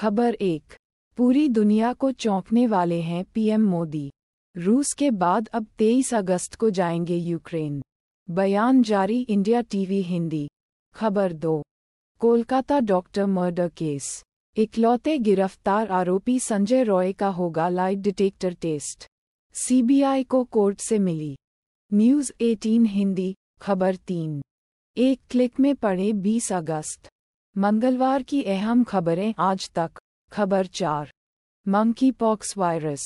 खबर एक पूरी दुनिया को चौंकने वाले हैं पीएम मोदी रूस के बाद अब 23 अगस्त को जाएंगे यूक्रेन बयान जारी इंडिया टीवी हिंदी खबर दो कोलकाता डॉक्टर मर्डर केस इकलौते गिरफ्तार आरोपी संजय रॉय का होगा लाइट डिटेक्टर टेस्ट सीबीआई को कोर्ट से मिली न्यूज़ 18 हिंदी खबर तीन एक क्लिक में पढ़े 20 अगस्त मंगलवार की अहम खबरें आज तक खबर चार मंकी पॉक्स वायरस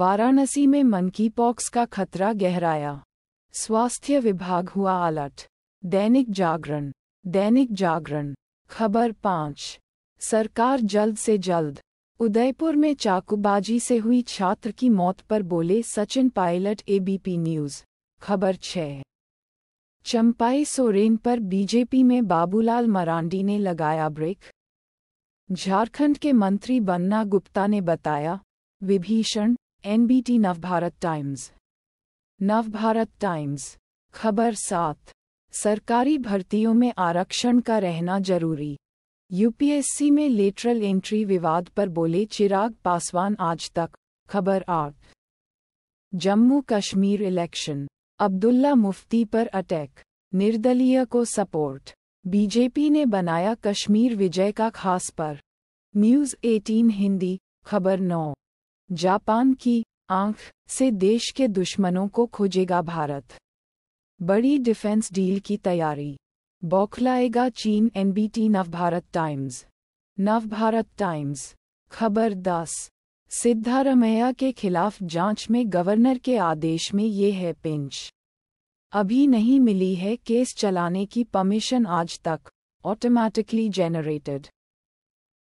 वाराणसी में मंकी पॉक्स का खतरा गहराया स्वास्थ्य विभाग हुआ अलर्ट दैनिक जागरण दैनिक जागरण खबर पाँच सरकार जल्द से जल्द उदयपुर में चाकूबाजी से हुई छात्र की मौत पर बोले सचिन पायलट एबीपी न्यूज़ खबर छः चंपाई सोरेन पर बीजेपी में बाबूलाल मरांडी ने लगाया ब्रेक झारखंड के मंत्री बन्ना गुप्ता ने बताया Vibhishan NBT Navbharat Times Navbharat Times खबर सात सरकारी भर्तियों में आरक्षण का रहना जरूरी यूपीएससी में लेटरल एंट्री विवाद पर बोले चिराग पासवान आज तक खबर आठ जम्मू कश्मीर इलेक्शन अब्दुल्ला मुफ्ती पर अटैक निर्दलीय को सपोर्ट बीजेपी ने बनाया कश्मीर विजय का खास पर न्यूज 18 हिंदी खबर 9 जापान की आंख से देश के दुश्मनों को खोजेगा भारत बड़ी डिफेंस डील की तैयारी बौखलाएगा चीन NBT Navbharat Times Navbharat Times खबर 10 सिद्धारमैया के खिलाफ जांच में गवर्नर के आदेश में ये है पिंच अभी नहीं मिली है केस चलाने की परमिशन आज तक ऑटोमैटिकली जनरेटेड